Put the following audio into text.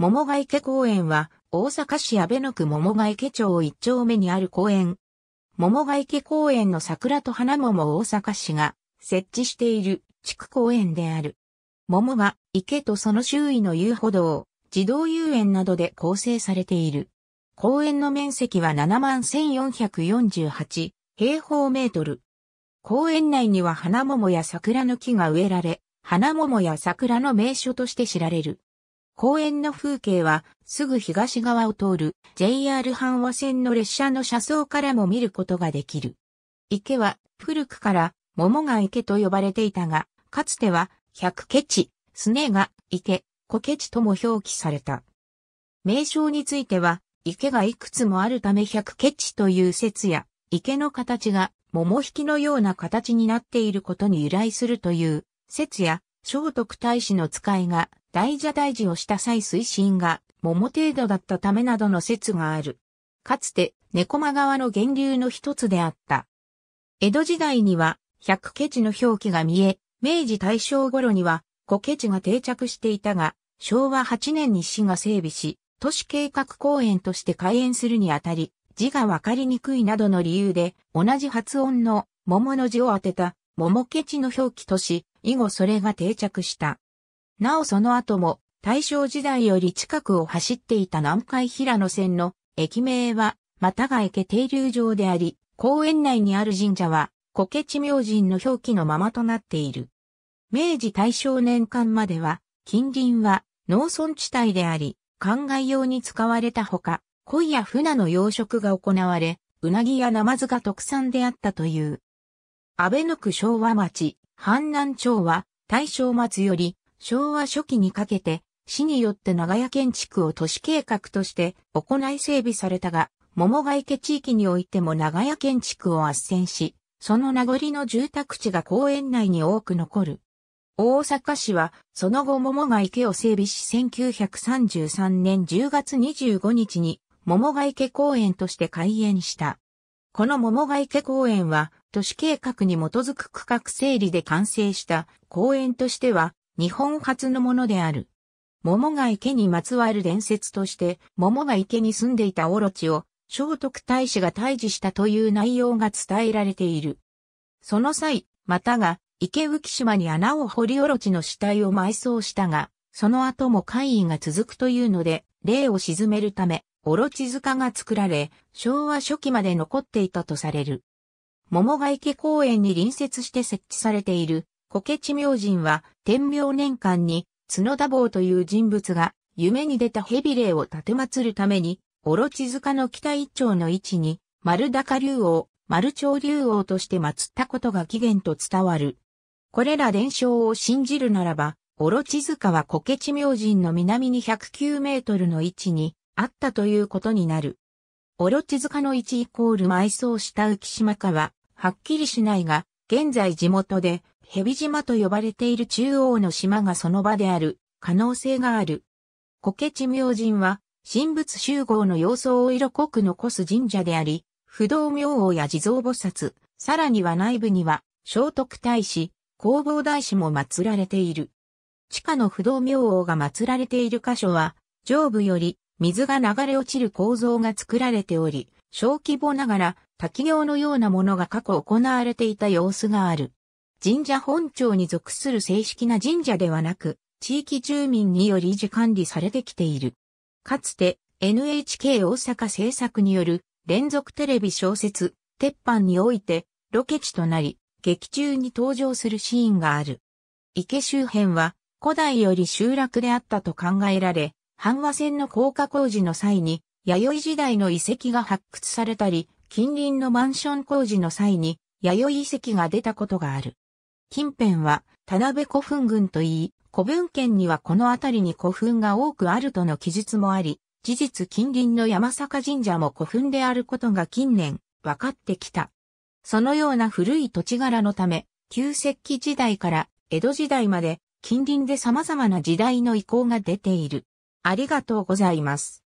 桃ヶ池公園は、大阪市安倍野区桃ヶ池町一丁目にある公園。桃ヶ池公園の桜と花桃大阪市が設置している地区公園である。桃は池とその周囲の遊歩道、児童遊園などで構成されている。公園の面積は71,448平方メートル。公園内には花桃や桜の木が植えられ、花桃や桜の名所として知られる。公園の風景はすぐ東側を通る JR 阪和線の列車の車窓からも見ることができる。池は古くから桃が池と呼ばれていたが、かつては百ケチ、すねが池、小ケチとも表記された。名称については池がいくつもあるため百ケチという説や池の形が桃引きのような形になっていることに由来するという説や聖徳太子の使いが大蛇大事をした際水深が桃程度だったためなどの説がある。かつて猫間川の源流の一つであった。江戸時代には百ケチの表記が見え、明治大正頃には古ケチが定着していたが、昭和8年に市が整備し、都市計画公園として開園するにあたり、字がわかりにくいなどの理由で、同じ発音の桃の字を当てた、桃ケチの表記とし、以後それが定着した。なおその後も大正時代より近くを走っていた南海平野線の駅名は、またが池停留場であり、公園内にある神社は、コケ地明神の表記のままとなっている。明治大正年間までは、近隣は農村地帯であり、灌漑用に使われたほか、鯉や船の養殖が行われ、うなぎやナマズが特産であったという。安倍野区昭和町、阪南町は、大正末より、昭和初期にかけて、市によって長屋建築を都市計画として行い整備されたが、桃ヶ池地域においても長屋建築を圧旋し、その名残の住宅地が公園内に多く残る。大阪市は、その後桃ヶ池を整備し1933年10月25日に桃ヶ池公園として開園した。この桃ヶ池公園は、都市計画に基づく区画整理で完成した公園としては、日本初のものである。桃が池にまつわる伝説として、桃が池に住んでいたオロチを、聖徳太子が退治したという内容が伝えられている。その際、またが、池浮島に穴を掘りオロチの死体を埋葬したが、その後も会異が続くというので、霊を沈めるため、オロチ塚が作られ、昭和初期まで残っていたとされる。桃ヶ池公園に隣接して設置されているコケチ明神は、天明年間に、角田坊という人物が、夢に出たヘビ霊を建て祀るために、オロチ塚の北一丁の位置に、丸高竜王、丸長竜王として祀ったことが起源と伝わる。これら伝承を信じるならば、オロチ塚はコケチ明神の南に109メートルの位置に、あったということになる。オロチ塚の位置イコール埋葬した浮島かは、はっきりしないが、現在地元で、蛇島と呼ばれている中央の島がその場である可能性がある。コケチ明神は神仏集合の様相を色濃く残す神社であり、不動明王や地蔵菩薩、さらには内部には聖徳太子、弘法大師も祀られている。地下の不動明王が祀られている箇所は、上部より水が流れ落ちる構造が作られており、小規模ながら滝行のようなものが過去行われていた様子がある。神社本庁に属する正式な神社ではなく、地域住民により維持管理されてきている。かつて NHK 大阪制作による連続テレビ小説、鉄板においてロケ地となり、劇中に登場するシーンがある。池周辺は古代より集落であったと考えられ、阪和線の高架工事の際に、弥生時代の遺跡が発掘されたり、近隣のマンション工事の際に、弥生遺跡が出たことがある。近辺は田辺古墳群といい、古文献にはこの辺りに古墳が多くあるとの記述もあり、事実近隣の山坂神社も古墳であることが近年分かってきた。そのような古い土地柄のため、旧石器時代から江戸時代まで近隣で様々な時代の遺構が出ている。ありがとうございます。